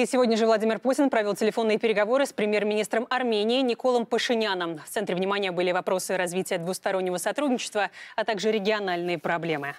И сегодня же Владимир Путин провел телефонные переговоры с премьер-министром Армении Николом Пашиняном. В центре внимания были вопросы развития двустороннего сотрудничества, а также региональные проблемы.